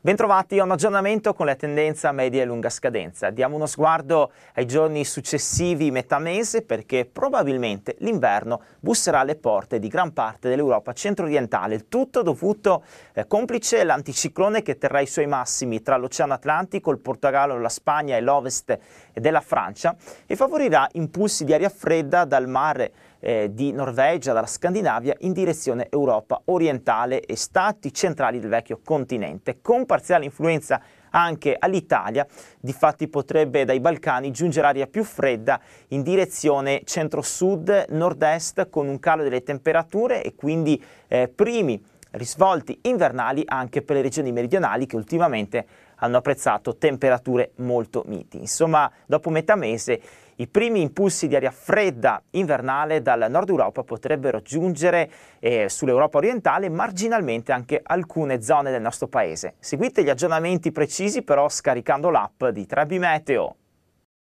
Bentrovati a un aggiornamento con la tendenza a media e lunga scadenza. Diamo uno sguardo ai giorni successivi metà mese perché probabilmente l'inverno busserà alle porte di gran parte dell'Europa centro-orientale, tutto dovuto eh, complice l'anticiclone che terrà i suoi massimi tra l'Oceano Atlantico, il Portogallo, la Spagna e l'ovest della Francia e favorirà impulsi di aria fredda dal mare eh, di Norvegia, dalla Scandinavia in direzione Europa orientale e stati centrali del vecchio continente, con parziale influenza anche all'Italia, difatti potrebbe dai Balcani giungere aria più fredda in direzione centro-sud, nord-est con un calo delle temperature e quindi eh, primi risvolti invernali anche per le regioni meridionali che ultimamente hanno apprezzato temperature molto miti. Insomma, dopo metà mese i primi impulsi di aria fredda invernale dal nord Europa potrebbero giungere eh, sull'Europa orientale e marginalmente anche alcune zone del nostro paese. Seguite gli aggiornamenti precisi però scaricando l'app di Trebi Meteo.